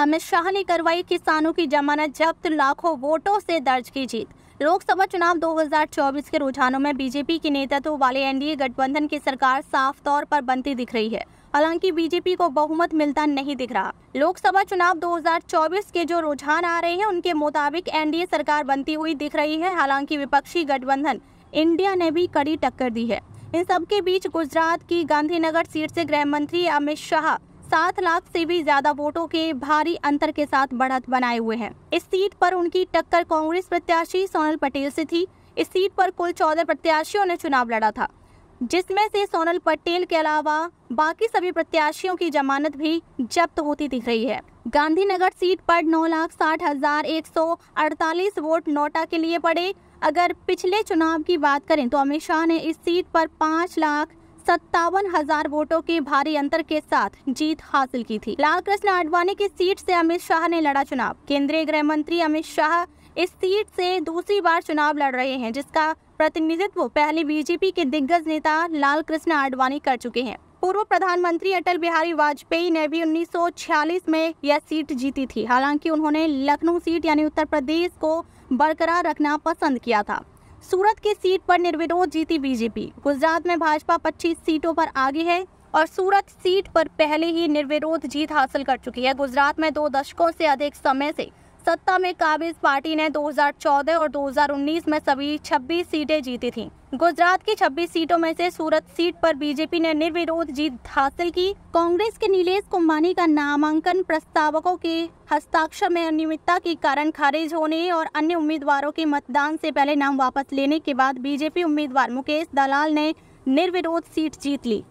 अमित शाह ने करवाई किसानों की जमानत जब्त लाखों वोटों से दर्ज की जीत लोकसभा चुनाव 2024 के रुझानों में बीजेपी के नेतृत्व वाले एनडीए गठबंधन की सरकार साफ तौर पर बनती दिख रही है हालांकि बीजेपी को बहुमत मिलता नहीं दिख रहा लोकसभा चुनाव 2024 के जो रुझान आ रहे हैं उनके मुताबिक एनडीए सरकार बनती हुई दिख रही है हालांकि विपक्षी गठबंधन इंडिया ने भी कड़ी टक्कर दी है इन सबके बीच गुजरात की गांधीनगर सीट से गृह मंत्री अमित शाह सात लाख से भी ज्यादा वोटों के भारी अंतर के साथ बढ़त बनाए हुए हैं इस सीट पर उनकी टक्कर कांग्रेस प्रत्याशी सोनल पटेल से थी इस सीट पर कुल चौदह प्रत्याशियों ने चुनाव लड़ा था जिसमें से सोनल पटेल के अलावा बाकी सभी प्रत्याशियों की जमानत भी जब्त होती दिख रही है गांधीनगर सीट पर नौ लाख साठ हजार एक सौ अड़तालीस वोट नोटा के लिए पड़े अगर पिछले चुनाव की बात करें तो अमित शाह ने इस सीट पर पाँच लाख सत्तावन हजार वोटों के भारी अंतर के साथ जीत हासिल की थी लाल कृष्ण आडवाणी की सीट से अमित शाह ने लड़ा चुनाव केंद्रीय गृह मंत्री अमित शाह इस सीट से दूसरी बार चुनाव लड़ रहे हैं जिसका प्रतिनिधित्व पहले बीजेपी के दिग्गज नेता लाल कृष्ण आडवाणी कर चुके हैं पूर्व प्रधानमंत्री अटल बिहारी वाजपेयी ने भी 1946 में यह सीट जीती थी हालांकि उन्होंने लखनऊ सीट यानी उत्तर प्रदेश को बरकरार रखना पसंद किया था सूरत की सीट पर निर्विरोध जीती बीजेपी गुजरात में भाजपा 25 सीटों पर आगे है और सूरत सीट पर पहले ही निर्विरोध जीत हासिल कर चुकी है गुजरात में दो दशकों से अधिक समय से सत्ता में काबिज पार्टी ने 2014 और 2019 में सभी 26 सीटें जीती थीं गुजरात की 26 सीटों में से सूरत सीट पर बीजेपी ने निर्विरोध जीत हासिल की कांग्रेस के नीलेश कुंभानी का नामांकन प्रस्तावकों के हस्ताक्षर में अनियमितता के कारण खारिज होने और अन्य उम्मीदवारों के मतदान से पहले नाम वापस लेने के बाद बीजेपी उम्मीदवार मुकेश दलाल ने निर्विरोध सीट जीत ली